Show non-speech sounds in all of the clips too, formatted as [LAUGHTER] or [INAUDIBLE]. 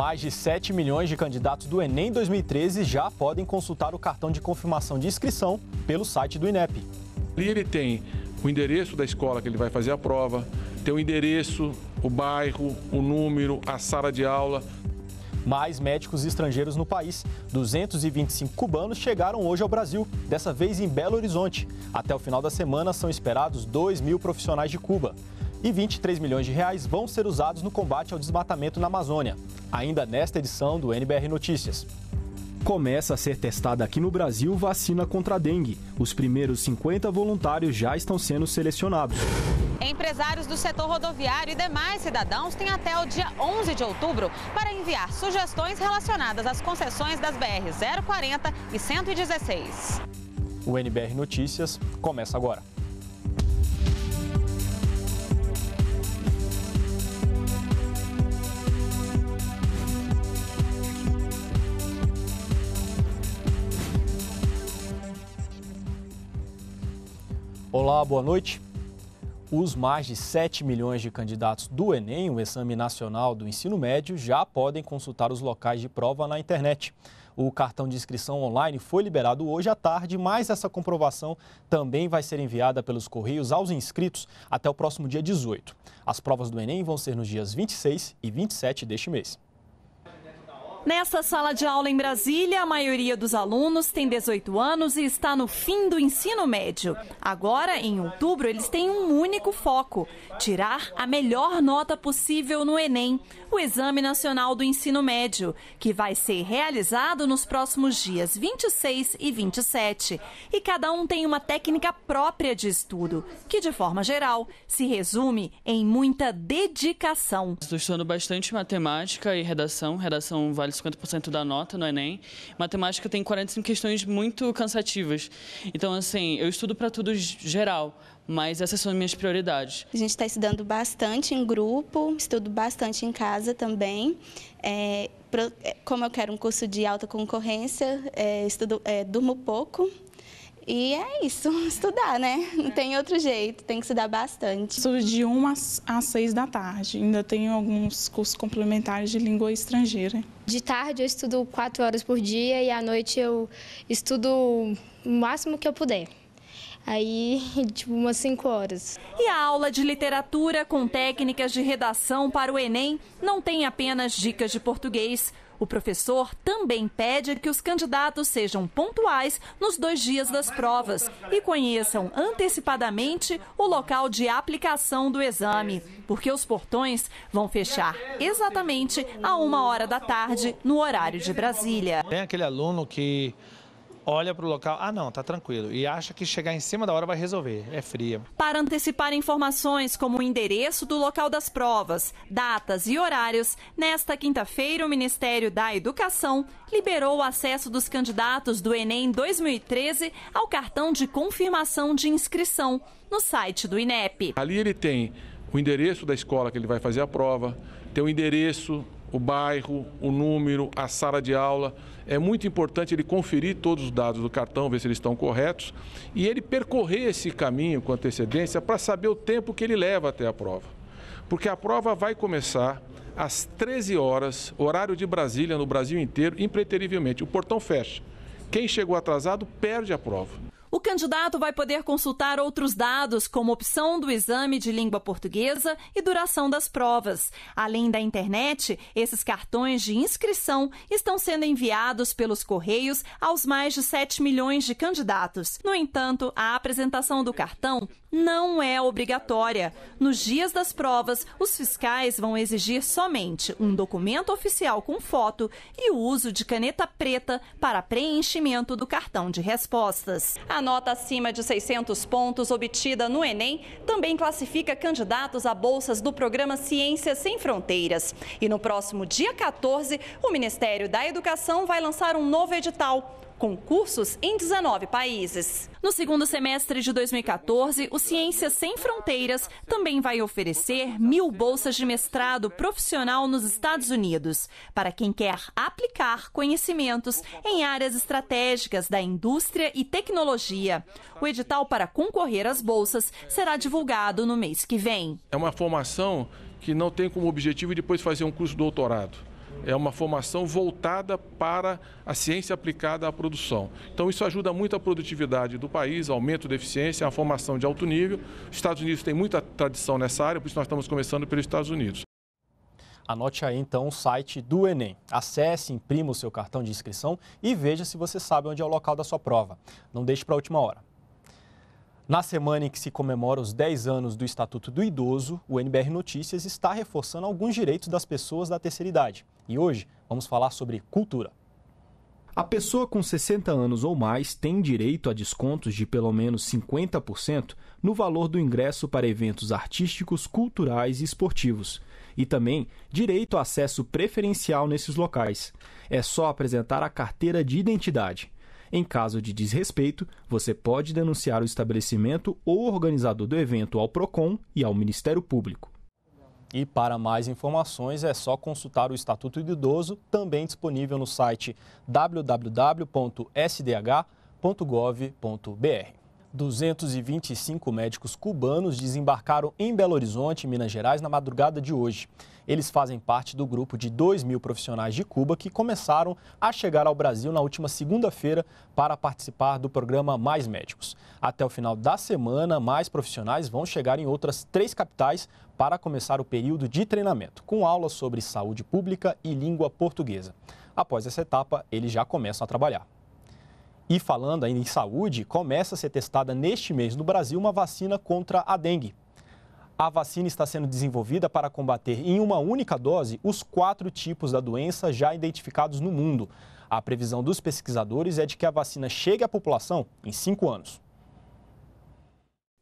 Mais de 7 milhões de candidatos do Enem 2013 já podem consultar o cartão de confirmação de inscrição pelo site do INEP. Ali ele tem o endereço da escola que ele vai fazer a prova, tem o endereço, o bairro, o número, a sala de aula. Mais médicos estrangeiros no país. 225 cubanos chegaram hoje ao Brasil, dessa vez em Belo Horizonte. Até o final da semana são esperados 2 mil profissionais de Cuba e 23 milhões de reais vão ser usados no combate ao desmatamento na Amazônia, ainda nesta edição do NBR Notícias. Começa a ser testada aqui no Brasil vacina contra a dengue. Os primeiros 50 voluntários já estão sendo selecionados. Empresários do setor rodoviário e demais cidadãos têm até o dia 11 de outubro para enviar sugestões relacionadas às concessões das BR 040 e 116. O NBR Notícias começa agora. Olá, boa noite. Os mais de 7 milhões de candidatos do Enem, o Exame Nacional do Ensino Médio, já podem consultar os locais de prova na internet. O cartão de inscrição online foi liberado hoje à tarde, mas essa comprovação também vai ser enviada pelos Correios aos inscritos até o próximo dia 18. As provas do Enem vão ser nos dias 26 e 27 deste mês. Nessa sala de aula em Brasília, a maioria dos alunos tem 18 anos e está no fim do ensino médio. Agora, em outubro, eles têm um único foco: tirar a melhor nota possível no Enem, o Exame Nacional do Ensino Médio, que vai ser realizado nos próximos dias 26 e 27. E cada um tem uma técnica própria de estudo, que de forma geral se resume em muita dedicação. Estou estudando bastante matemática e redação, redação vale vale 50% da nota no Enem. Matemática tem 45 questões muito cansativas. Então, assim, eu estudo para tudo geral, mas essas são as minhas prioridades. A gente está estudando bastante em grupo, estudo bastante em casa também. É, é, como eu quero um curso de alta concorrência, é, estudo, é, durmo pouco, e é isso, [LAUGHS] estudar, né? Não tem outro jeito, tem que estudar bastante. Estudo de 1 às 6 da tarde. Ainda tenho alguns cursos complementares de língua estrangeira. De tarde eu estudo 4 horas por dia e à noite eu estudo o máximo que eu puder. Aí, [LAUGHS] tipo, umas 5 horas. E a aula de literatura com técnicas de redação para o Enem não tem apenas dicas de português. O professor também pede que os candidatos sejam pontuais nos dois dias das provas e conheçam antecipadamente o local de aplicação do exame, porque os portões vão fechar exatamente a uma hora da tarde no horário de Brasília. Tem aquele aluno que olha para o local, ah não, tá tranquilo, e acha que chegar em cima da hora vai resolver, é fria. Para antecipar informações como o endereço do local das provas, datas e horários, nesta quinta-feira o Ministério da Educação liberou o acesso dos candidatos do Enem 2013 ao cartão de confirmação de inscrição no site do INEP. Ali ele tem o endereço da escola que ele vai fazer a prova, tem o endereço o bairro, o número, a sala de aula. É muito importante ele conferir todos os dados do cartão, ver se eles estão corretos e ele percorrer esse caminho com antecedência para saber o tempo que ele leva até a prova. Porque a prova vai começar às 13 horas, horário de Brasília, no Brasil inteiro, impreterivelmente. O portão fecha. Quem chegou atrasado perde a prova. O candidato vai poder consultar outros dados, como opção do exame de língua portuguesa e duração das provas. Além da internet, esses cartões de inscrição estão sendo enviados pelos Correios aos mais de 7 milhões de candidatos. No entanto, a apresentação do cartão não é obrigatória. Nos dias das provas, os fiscais vão exigir somente um documento oficial com foto e o uso de caneta preta para preenchimento do cartão de respostas. A a nota acima de 600 pontos obtida no Enem também classifica candidatos a bolsas do programa Ciências Sem Fronteiras. E no próximo dia 14, o Ministério da Educação vai lançar um novo edital concursos em 19 países. No segundo semestre de 2014, o Ciências Sem Fronteiras também vai oferecer mil bolsas de mestrado profissional nos Estados Unidos para quem quer aplicar conhecimentos em áreas estratégicas da indústria e tecnologia. O edital para concorrer às bolsas será divulgado no mês que vem. É uma formação que não tem como objetivo depois fazer um curso de doutorado é uma formação voltada para a ciência aplicada à produção. Então, isso ajuda muito a produtividade do país, aumento da eficiência, a formação de alto nível. Os Estados Unidos têm muita tradição nessa área, por isso nós estamos começando pelos Estados Unidos. Anote aí então o site do Enem. Acesse, imprima o seu cartão de inscrição e veja se você sabe onde é o local da sua prova. Não deixe para a última hora. Na semana em que se comemora os 10 anos do Estatuto do Idoso, o NBR Notícias está reforçando alguns direitos das pessoas da terceira idade. E hoje vamos falar sobre cultura. A pessoa com 60 anos ou mais tem direito a descontos de pelo menos 50% no valor do ingresso para eventos artísticos, culturais e esportivos, e também direito a acesso preferencial nesses locais. É só apresentar a carteira de identidade. Em caso de desrespeito, você pode denunciar o estabelecimento ou organizador do evento ao PROCON e ao Ministério Público. E para mais informações é só consultar o Estatuto do Idoso, também disponível no site www.sdh.gov.br. 225 médicos cubanos desembarcaram em Belo Horizonte, Minas Gerais, na madrugada de hoje. Eles fazem parte do grupo de 2 mil profissionais de Cuba que começaram a chegar ao Brasil na última segunda-feira para participar do programa Mais Médicos. Até o final da semana, mais profissionais vão chegar em outras três capitais para começar o período de treinamento, com aulas sobre saúde pública e língua portuguesa. Após essa etapa, eles já começam a trabalhar. E falando ainda em saúde, começa a ser testada neste mês no Brasil uma vacina contra a dengue. A vacina está sendo desenvolvida para combater em uma única dose os quatro tipos da doença já identificados no mundo. A previsão dos pesquisadores é de que a vacina chegue à população em cinco anos.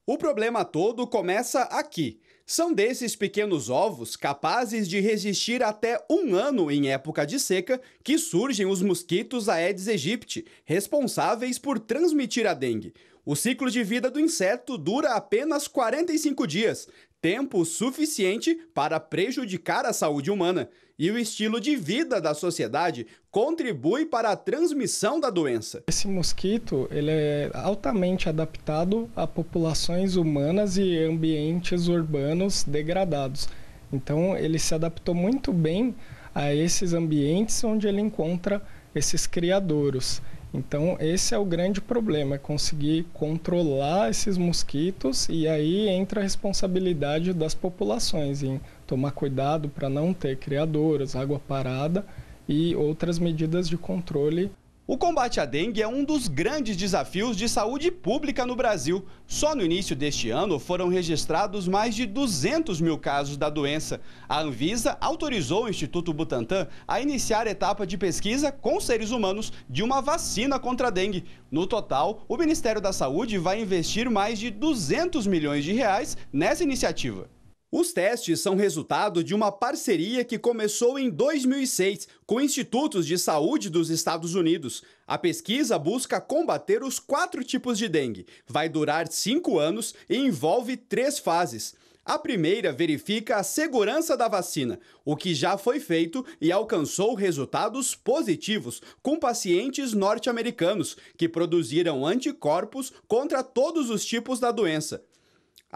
O problema todo começa aqui são desses pequenos ovos, capazes de resistir até um ano em época de seca, que surgem os mosquitos Aedes aegypti, responsáveis por transmitir a dengue. O ciclo de vida do inseto dura apenas 45 dias, tempo suficiente para prejudicar a saúde humana, e o estilo de vida da sociedade contribui para a transmissão da doença. Esse mosquito ele é altamente adaptado a populações humanas e ambientes urbanos degradados. Então ele se adaptou muito bem a esses ambientes onde ele encontra esses criadouros. Então, esse é o grande problema, é conseguir controlar esses mosquitos e aí entra a responsabilidade das populações em tomar cuidado para não ter criadoras, água parada e outras medidas de controle o combate à dengue é um dos grandes desafios de saúde pública no Brasil. Só no início deste ano foram registrados mais de 200 mil casos da doença. A Anvisa autorizou o Instituto Butantan a iniciar a etapa de pesquisa com seres humanos de uma vacina contra a dengue. No total, o Ministério da Saúde vai investir mais de 200 milhões de reais nessa iniciativa. Os testes são resultado de uma parceria que começou em 2006 com institutos de saúde dos Estados Unidos. A pesquisa busca combater os quatro tipos de dengue, vai durar cinco anos e envolve três fases. A primeira verifica a segurança da vacina, o que já foi feito e alcançou resultados positivos com pacientes norte-americanos que produziram anticorpos contra todos os tipos da doença.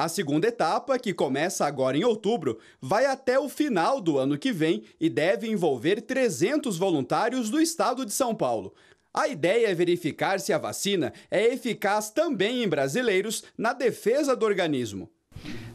A segunda etapa, que começa agora em outubro, vai até o final do ano que vem e deve envolver 300 voluntários do estado de São Paulo. A ideia é verificar se a vacina é eficaz também em brasileiros na defesa do organismo.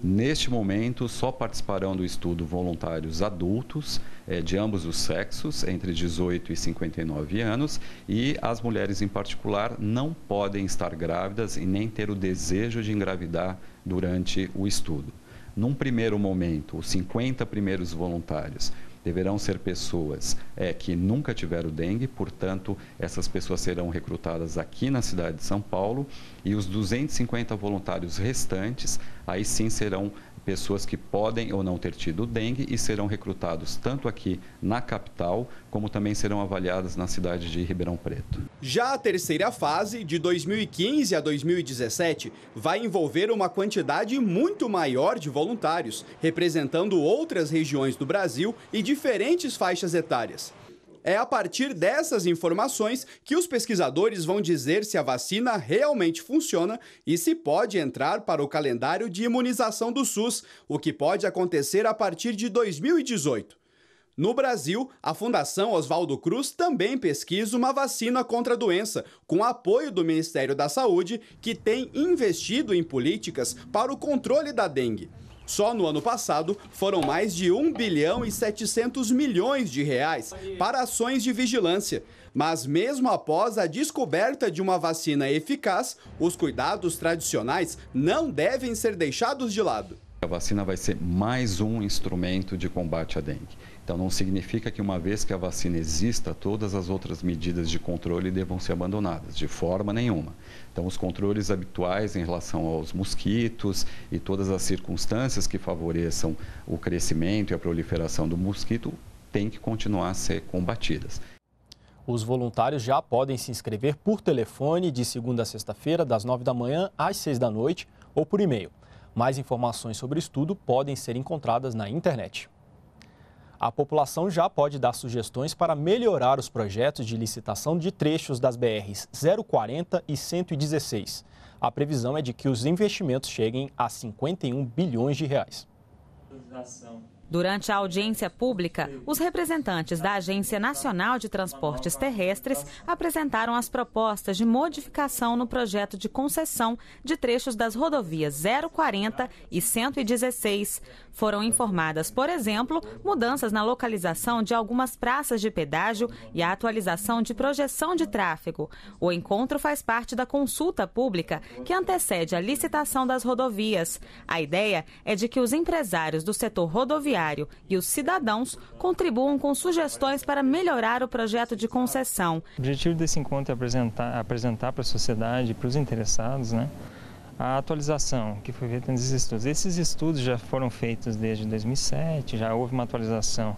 Neste momento, só participarão do estudo voluntários adultos é, de ambos os sexos, entre 18 e 59 anos, e as mulheres em particular não podem estar grávidas e nem ter o desejo de engravidar durante o estudo. Num primeiro momento, os 50 primeiros voluntários deverão ser pessoas é, que nunca tiveram dengue, portanto, essas pessoas serão recrutadas aqui na cidade de São Paulo e os 250 voluntários restantes aí sim serão pessoas que podem ou não ter tido dengue e serão recrutados tanto aqui na capital, como também serão avaliadas na cidade de Ribeirão Preto. Já a terceira fase, de 2015 a 2017, vai envolver uma quantidade muito maior de voluntários, representando outras regiões do Brasil e diferentes faixas etárias. É a partir dessas informações que os pesquisadores vão dizer se a vacina realmente funciona e se pode entrar para o calendário de imunização do SUS, o que pode acontecer a partir de 2018. No Brasil, a Fundação Oswaldo Cruz também pesquisa uma vacina contra a doença, com apoio do Ministério da Saúde, que tem investido em políticas para o controle da dengue. Só no ano passado foram mais de 1 bilhão e 700 milhões de reais para ações de vigilância. Mas mesmo após a descoberta de uma vacina eficaz, os cuidados tradicionais não devem ser deixados de lado. A vacina vai ser mais um instrumento de combate à dengue. Então, não significa que uma vez que a vacina exista, todas as outras medidas de controle devam ser abandonadas, de forma nenhuma. Então, os controles habituais em relação aos mosquitos e todas as circunstâncias que favoreçam o crescimento e a proliferação do mosquito têm que continuar a ser combatidas. Os voluntários já podem se inscrever por telefone de segunda a sexta-feira, das nove da manhã às seis da noite, ou por e-mail. Mais informações sobre o estudo podem ser encontradas na internet. A população já pode dar sugestões para melhorar os projetos de licitação de trechos das BRs 040 e 116. A previsão é de que os investimentos cheguem a 51 bilhões de reais. Durante a audiência pública, os representantes da Agência Nacional de Transportes Terrestres apresentaram as propostas de modificação no projeto de concessão de trechos das rodovias 040 e 116. Foram informadas, por exemplo, mudanças na localização de algumas praças de pedágio e a atualização de projeção de tráfego. O encontro faz parte da consulta pública que antecede a licitação das rodovias. A ideia é de que os empresários do setor rodoviário Judiciário e os cidadãos contribuam com sugestões para melhorar o projeto de concessão. O objetivo desse encontro é apresentar, apresentar para a sociedade, para os interessados, né, a atualização que foi feita nesses estudos. Esses estudos já foram feitos desde 2007, já houve uma atualização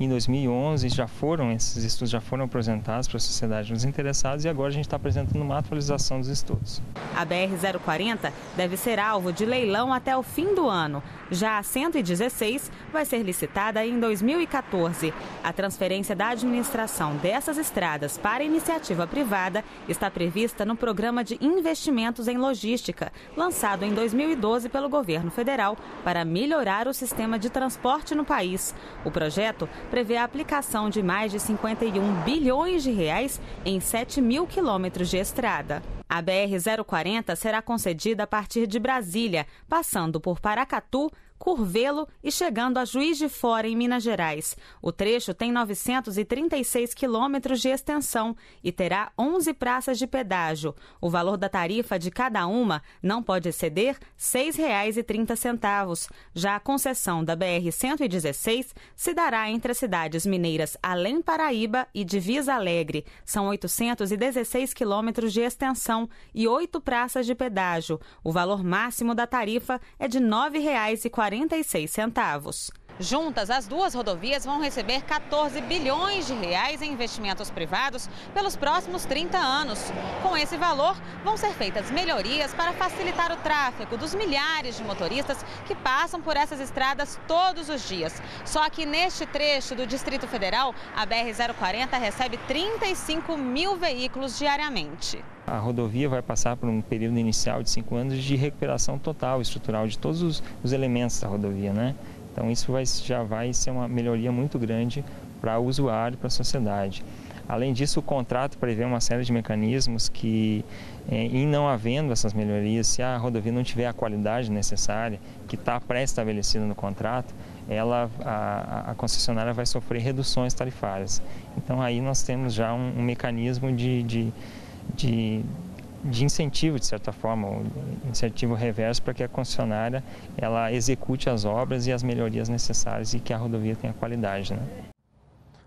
em 2011 já foram esses estudos já foram apresentados para a sociedade nos interessados e agora a gente está apresentando uma atualização dos estudos. A BR 040 deve ser alvo de leilão até o fim do ano. Já a 116 vai ser licitada em 2014. A transferência da administração dessas estradas para iniciativa privada está prevista no programa de investimentos em logística, lançado em 2012 pelo governo federal para melhorar o sistema de transporte no país. O projeto prevê a aplicação de mais de 51 bilhões de reais em 7 mil quilômetros de estrada. A BR-040 será concedida a partir de Brasília, passando por Paracatu, Curvelo e chegando a Juiz de Fora, em Minas Gerais. O trecho tem 936 quilômetros de extensão e terá 11 praças de pedágio. O valor da tarifa de cada uma não pode exceder R$ 6,30. Já a concessão da BR-116 se dará entre as cidades mineiras Além Paraíba e Divisa Alegre. São 816 quilômetros de extensão e oito praças de pedágio. O valor máximo da tarifa é de R$ 9,40. 46 centavos. Juntas, as duas rodovias vão receber 14 bilhões de reais em investimentos privados pelos próximos 30 anos. Com esse valor, vão ser feitas melhorias para facilitar o tráfego dos milhares de motoristas que passam por essas estradas todos os dias. Só que neste trecho do Distrito Federal, a BR-040 recebe 35 mil veículos diariamente. A rodovia vai passar por um período inicial de cinco anos de recuperação total, estrutural, de todos os, os elementos da rodovia, né? Então isso vai, já vai ser uma melhoria muito grande para o usuário e para a sociedade. Além disso, o contrato prevê uma série de mecanismos que, eh, em não havendo essas melhorias, se a rodovia não tiver a qualidade necessária, que está pré-estabelecida no contrato, ela, a, a, concessionária vai sofrer reduções tarifárias. Então aí nós temos já um, um mecanismo de, de, de de incentivo, de certa forma, um incentivo reverso para que a concessionária ela execute as obras e as melhorias necessárias e que a rodovia tenha qualidade. Né?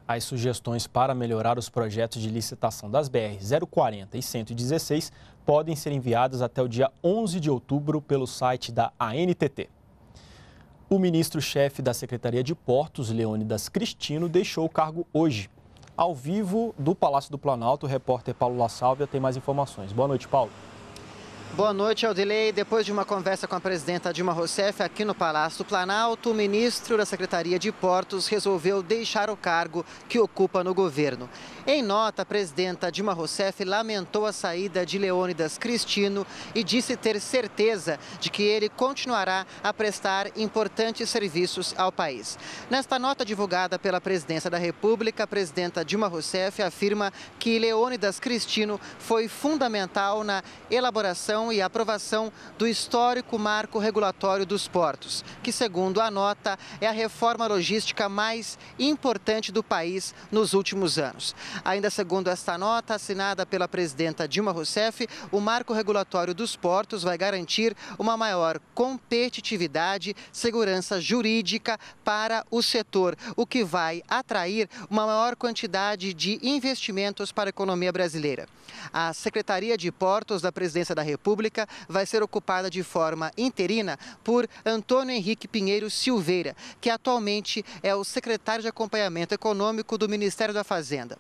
As sugestões para melhorar os projetos de licitação das BR 040 e 116 podem ser enviadas até o dia 11 de outubro pelo site da ANTT. O ministro-chefe da Secretaria de Portos, Leônidas Cristino, deixou o cargo hoje ao vivo do Palácio do Planalto. O repórter Paulo La Sálvia tem mais informações. Boa noite, Paulo. Boa noite, Aldilei. Depois de uma conversa com a presidenta Dilma Rousseff aqui no Palácio Planalto, o ministro da Secretaria de Portos resolveu deixar o cargo que ocupa no governo. Em nota, a presidenta Dilma Rousseff lamentou a saída de Leônidas Cristino e disse ter certeza de que ele continuará a prestar importantes serviços ao país. Nesta nota divulgada pela Presidência da República, a presidenta Dilma Rousseff afirma que Leônidas Cristino foi fundamental na elaboração e aprovação do histórico marco regulatório dos portos, que, segundo a nota, é a reforma logística mais importante do país nos últimos anos. Ainda segundo esta nota, assinada pela presidenta Dilma Rousseff, o marco regulatório dos portos vai garantir uma maior competitividade, segurança jurídica para o setor, o que vai atrair uma maior quantidade de investimentos para a economia brasileira. A Secretaria de Portos da Presidência da República República vai ser ocupada de forma interina por Antônio Henrique Pinheiro Silveira, que atualmente é o secretário de acompanhamento econômico do Ministério da Fazenda.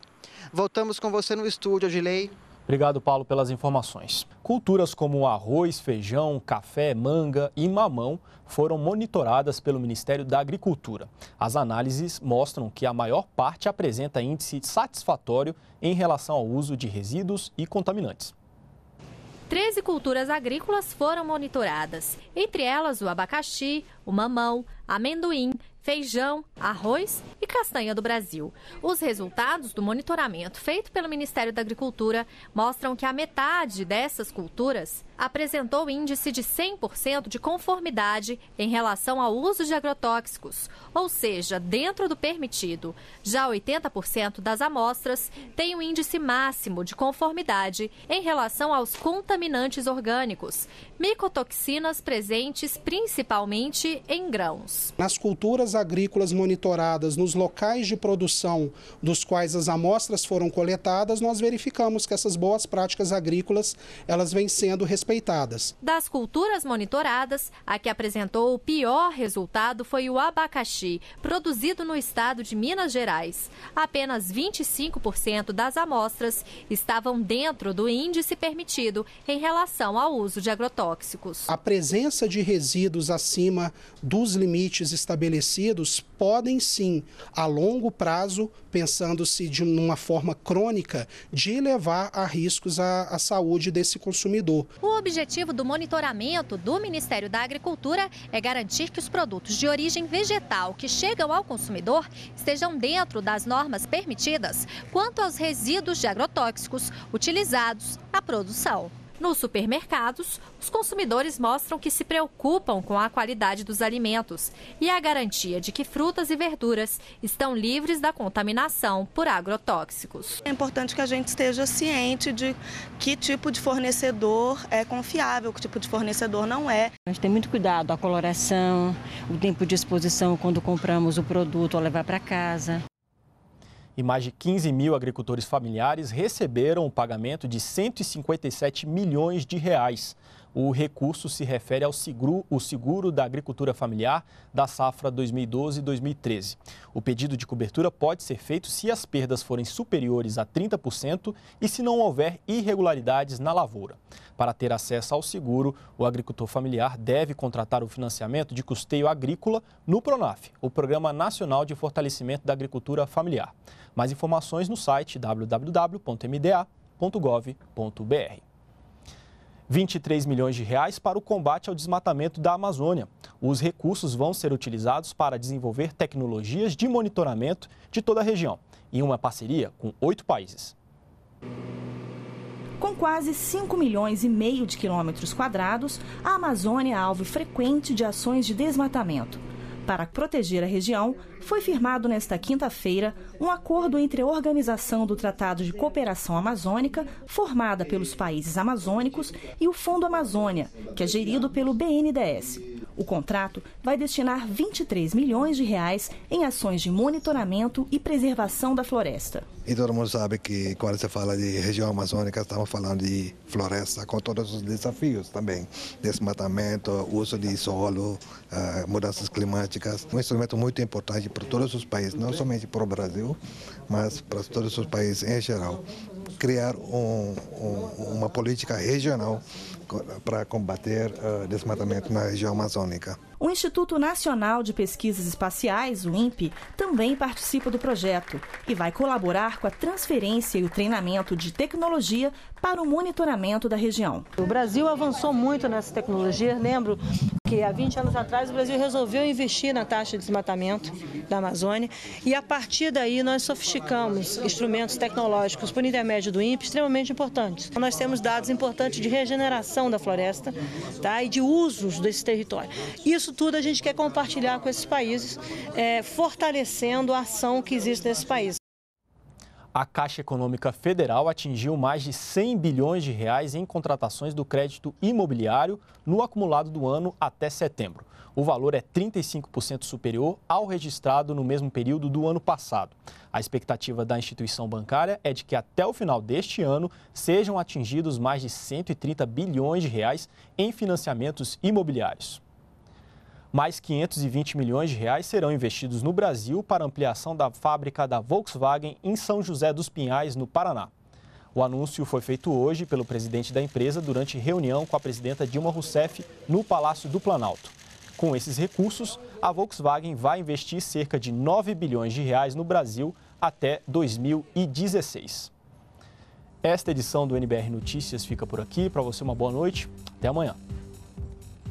Voltamos com você no estúdio, Gilei. Obrigado, Paulo, pelas informações. Culturas como arroz, feijão, café, manga e mamão foram monitoradas pelo Ministério da Agricultura. As análises mostram que a maior parte apresenta índice satisfatório em relação ao uso de resíduos e contaminantes. 13 culturas agrícolas foram monitoradas, entre elas o abacaxi, o mamão, amendoim, feijão, arroz e castanha do Brasil. Os resultados do monitoramento feito pelo Ministério da Agricultura mostram que a metade dessas culturas apresentou índice de 100% de conformidade em relação ao uso de agrotóxicos, ou seja, dentro do permitido. Já 80% das amostras têm um índice máximo de conformidade em relação aos contaminantes orgânicos, micotoxinas presentes principalmente em grãos. Nas culturas agrícolas monitoradas nos locais de produção dos quais as amostras foram coletadas, nós verificamos que essas boas práticas agrícolas elas vêm sendo respeitadas. Das culturas monitoradas, a que apresentou o pior resultado foi o abacaxi, produzido no estado de Minas Gerais. Apenas 25% das amostras estavam dentro do índice permitido em relação ao uso de agrotóxicos. A presença de resíduos acima dos limites estabelecidos acontecidos podem sim, a longo prazo, pensando-se de uma forma crônica, de levar a riscos à, à saúde desse consumidor. O objetivo do monitoramento do Ministério da Agricultura é garantir que os produtos de origem vegetal que chegam ao consumidor estejam dentro das normas permitidas quanto aos resíduos de agrotóxicos utilizados na produção. Nos supermercados, os consumidores mostram que se preocupam com a qualidade dos alimentos e a garantia de que frutas e verduras estão livres da contaminação por agrotóxicos. É importante que a gente esteja ciente de que tipo de fornecedor é confiável, que tipo de fornecedor não é. A gente tem muito cuidado a coloração, o tempo de exposição quando compramos o produto ao levar para casa e mais de 15 mil agricultores familiares receberam o pagamento de 157 milhões de reais. O recurso se refere ao seguro, o seguro da agricultura familiar da safra 2012-2013. O pedido de cobertura pode ser feito se as perdas forem superiores a 30% e se não houver irregularidades na lavoura. Para ter acesso ao seguro, o agricultor familiar deve contratar o financiamento de custeio agrícola no Pronaf, o Programa Nacional de Fortalecimento da Agricultura Familiar. Mais informações no site www.mda.gov.br. 23 milhões de reais para o combate ao desmatamento da Amazônia. Os recursos vão ser utilizados para desenvolver tecnologias de monitoramento de toda a região, em uma parceria com oito países. Com quase 5 milhões e meio de quilômetros quadrados, a Amazônia é alvo frequente de ações de desmatamento. Para proteger a região, foi firmado nesta quinta-feira um acordo entre a Organização do Tratado de Cooperação Amazônica, formada pelos países amazônicos, e o Fundo Amazônia, que é gerido pelo BNDES. O contrato vai destinar 23 milhões de reais em ações de monitoramento e preservação da floresta. E todo mundo sabe que quando se fala de região amazônica, estamos falando de floresta com todos os desafios também. Desmatamento, uso de solo, ah, mudanças climáticas. Um instrumento muito importante para todos os países, não somente para o Brasil, mas para todos os países em geral. Criar um, um, uma política regional para combater uh, desmatamento na região amazônica. O Instituto Nacional de Pesquisas Espaciais, o INPE, também participa do projeto e vai colaborar com a transferência e o treinamento de tecnologia para o monitoramento da região. O Brasil avançou muito nessa tecnologia. Lembro que há 20 anos atrás o Brasil resolveu investir na taxa de desmatamento da Amazônia e a partir daí nós sofisticamos instrumentos tecnológicos por intermédio do INPE extremamente importantes. Nós temos dados importantes de regeneração preservação da floresta tá? e de usos desse território. Isso tudo a gente quer compartilhar com esses países, é, fortalecendo a ação que existe nesses países. A Caixa Econômica Federal atingiu mais de 100 bilhões de reais em contratações do crédito imobiliário no acumulado do ano até setembro. O valor é 35% superior ao registrado no mesmo período do ano passado. A expectativa da instituição bancária é de que até o final deste ano sejam atingidos mais de 130 bilhões de reais em financiamentos imobiliários. Mais 520 milhões de reais serão investidos no Brasil para ampliação da fábrica da Volkswagen em São José dos Pinhais, no Paraná. O anúncio foi feito hoje pelo presidente da empresa durante reunião com a presidenta Dilma Rousseff no Palácio do Planalto. Com esses recursos, a Volkswagen vai investir cerca de 9 bilhões de reais no Brasil até 2016. Esta edição do NBR Notícias fica por aqui. Para você, uma boa noite. Até amanhã.